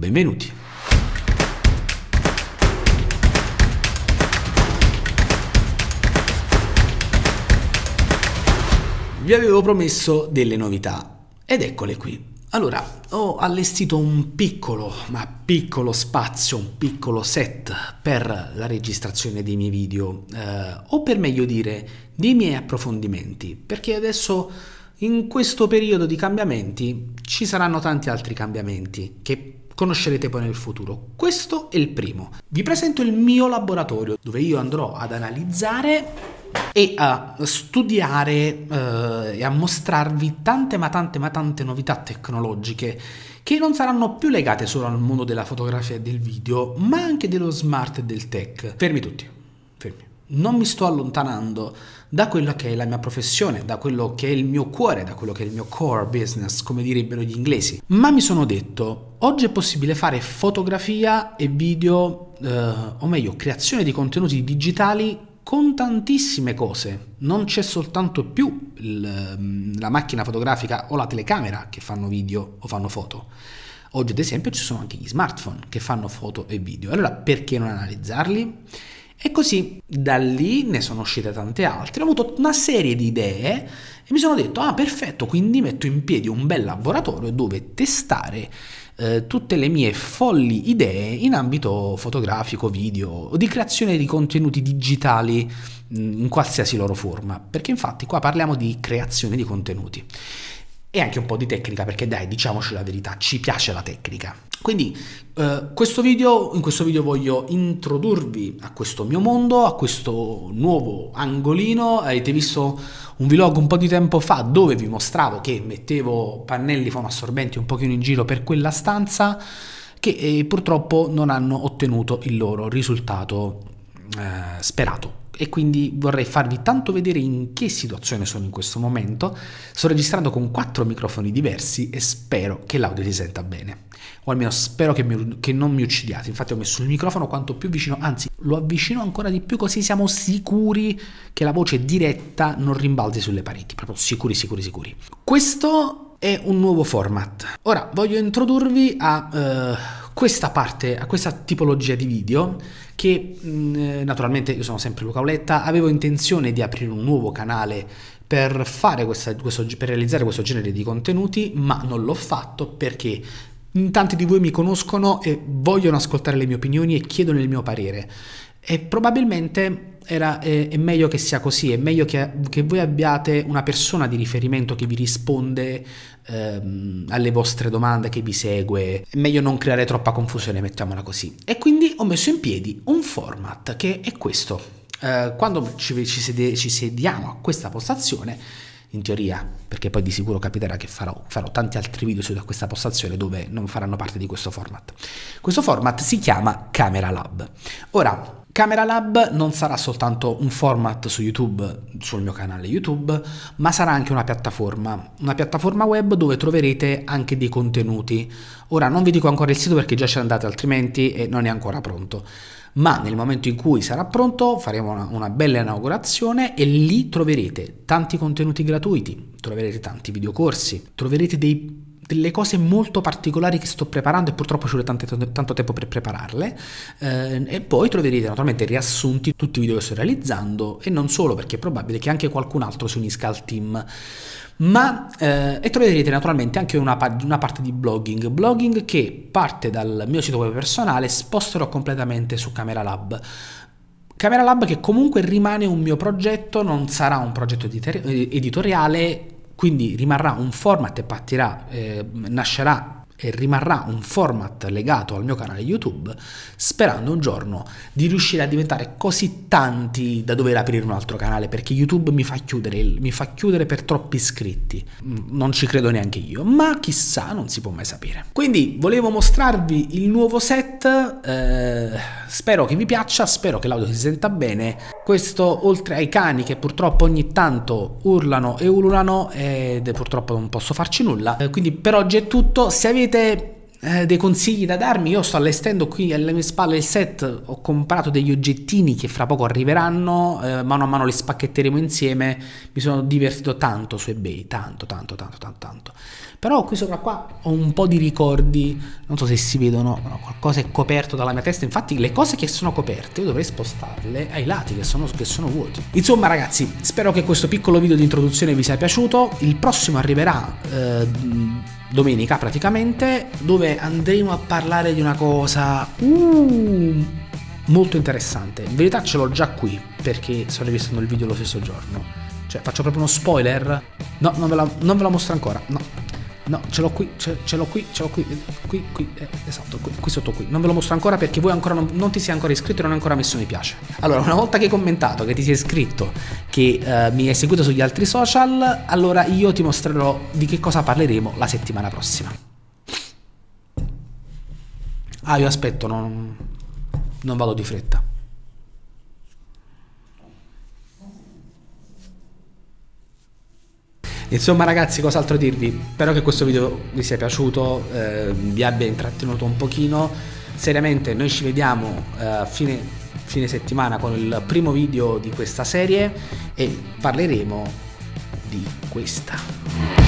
Benvenuti. Vi avevo promesso delle novità ed eccole qui. Allora, ho allestito un piccolo, ma piccolo spazio, un piccolo set per la registrazione dei miei video, eh, o per meglio dire, dei miei approfondimenti, perché adesso in questo periodo di cambiamenti ci saranno tanti altri cambiamenti che conoscerete poi nel futuro. Questo è il primo. Vi presento il mio laboratorio dove io andrò ad analizzare e a studiare eh, e a mostrarvi tante ma tante ma tante novità tecnologiche che non saranno più legate solo al mondo della fotografia e del video, ma anche dello smart e del tech. Fermi tutti non mi sto allontanando da quello che è la mia professione, da quello che è il mio cuore, da quello che è il mio core business, come direbbero gli inglesi. Ma mi sono detto, oggi è possibile fare fotografia e video, eh, o meglio, creazione di contenuti digitali con tantissime cose. Non c'è soltanto più il, la macchina fotografica o la telecamera che fanno video o fanno foto. Oggi ad esempio ci sono anche gli smartphone che fanno foto e video. Allora perché non analizzarli? E così da lì ne sono uscite tante altre, ho avuto una serie di idee e mi sono detto, ah perfetto, quindi metto in piedi un bel laboratorio dove testare eh, tutte le mie folli idee in ambito fotografico, video o di creazione di contenuti digitali mm, in qualsiasi loro forma, perché infatti qua parliamo di creazione di contenuti e anche un po' di tecnica perché dai diciamoci la verità ci piace la tecnica quindi eh, questo video, in questo video voglio introdurvi a questo mio mondo a questo nuovo angolino avete visto un vlog un po' di tempo fa dove vi mostravo che mettevo pannelli fonoassorbenti un pochino in giro per quella stanza che eh, purtroppo non hanno ottenuto il loro risultato eh, sperato e quindi vorrei farvi tanto vedere in che situazione sono in questo momento. Sto registrando con quattro microfoni diversi e spero che l'audio si senta bene. O almeno spero che, mi, che non mi uccidiate. Infatti ho messo il microfono quanto più vicino, anzi lo avvicino ancora di più così siamo sicuri che la voce diretta non rimbalzi sulle pareti. Proprio sicuri, sicuri, sicuri. Questo è un nuovo format. Ora voglio introdurvi a... Uh, questa parte, a questa tipologia di video che mm, eh, naturalmente io sono sempre Luca Oletta, avevo intenzione di aprire un nuovo canale per, fare questa, questo, per realizzare questo genere di contenuti, ma non l'ho fatto perché tanti di voi mi conoscono e vogliono ascoltare le mie opinioni e chiedono il mio parere. E probabilmente era, è, eh, è, meglio che sia così, è meglio che, che, voi abbiate una persona di riferimento che vi risponde ehm, alle vostre domande, che vi segue, è meglio non creare troppa confusione, mettiamola così. E quindi ho messo in piedi un format che è questo. Eh, quando ci, ci, sede, ci, sediamo a questa postazione, in teoria, perché poi di sicuro capiterà che farò, farò tanti altri video su questa postazione dove non faranno parte di questo format. Questo format si chiama Camera Lab. Ora, Camera Lab non sarà soltanto un format su YouTube, sul mio canale YouTube, ma sarà anche una piattaforma, una piattaforma web dove troverete anche dei contenuti. Ora non vi dico ancora il sito perché già ce ne andate altrimenti e eh, non è ancora pronto, ma nel momento in cui sarà pronto faremo una, una bella inaugurazione e lì troverete tanti contenuti gratuiti, troverete tanti videocorsi, troverete dei delle cose molto particolari che sto preparando e purtroppo ci vuole tante, tanto tempo per prepararle eh, e poi troverete naturalmente riassunti tutti i video che sto realizzando e non solo perché è probabile che anche qualcun altro si unisca al team ma eh, e troverete naturalmente anche una, una, parte di blogging blogging che parte dal mio sito web personale sposterò completamente su Camera Lab Camera Lab che comunque rimane un mio progetto non sarà un progetto eh, editoriale quindi rimarrà un format e partirà, eh, nascerà e rimarrà un format legato al mio canale YouTube, sperando un giorno di riuscire a diventare così tanti da dover aprire un altro canale, perché YouTube mi fa chiudere, mi fa chiudere per troppi iscritti. Mm, non ci credo neanche io, ma chissà, non si può mai sapere. Quindi volevo mostrarvi il nuovo set, eh, spero che vi piaccia, spero che l'audio si senta bene. Questo oltre ai cani che purtroppo ogni tanto urlano e ululano ed purtroppo non posso farci nulla. Eh, quindi per oggi è tutto, se avete avete eh, dei consigli da darmi, io sto allestendo qui alle mie spalle il set, ho comprato degli oggettini che fra poco arriveranno, eh, mano a mano li spacchetteremo insieme, mi sono divertito tanto su eBay, tanto, tanto, tanto, tanto, tanto. Però qui sopra qua ho un po' di ricordi, non so se si vedono, qualcosa è coperto dalla mia testa, infatti le cose che sono coperte io dovrei spostarle ai lati che sono, che sono vuoti. Insomma ragazzi, spero che questo piccolo video di introduzione vi sia piaciuto, il prossimo arriverà... Eh, domenica praticamente, dove andremo a parlare di una cosa uh, molto interessante. In verità ce l'ho già qui, perché sto registrando il video lo stesso giorno. Cioè, faccio proprio uno spoiler. No, non ve la, non ve la mostro ancora, no. No, ce l'ho qui, ce, ce l'ho qui, ce l'ho qui, qui, qui, eh, esatto, qui, qui, sotto qui. Non ve lo mostro ancora perché voi ancora non, non ti sei ancora iscritto e non hai ancora messo mi piace. Allora, una volta che hai commentato, che ti sei iscritto, che eh, mi hai seguito sugli altri social, allora io ti mostrerò di che cosa parleremo la settimana prossima. Ah, io aspetto, non, non vado di fretta. Insomma ragazzi cos'altro dirvi? Spero che questo video vi sia piaciuto, eh, vi abbia intrattenuto un pochino. Seriamente noi ci vediamo eh, fine fine settimana con il primo video di questa serie e parleremo di questa.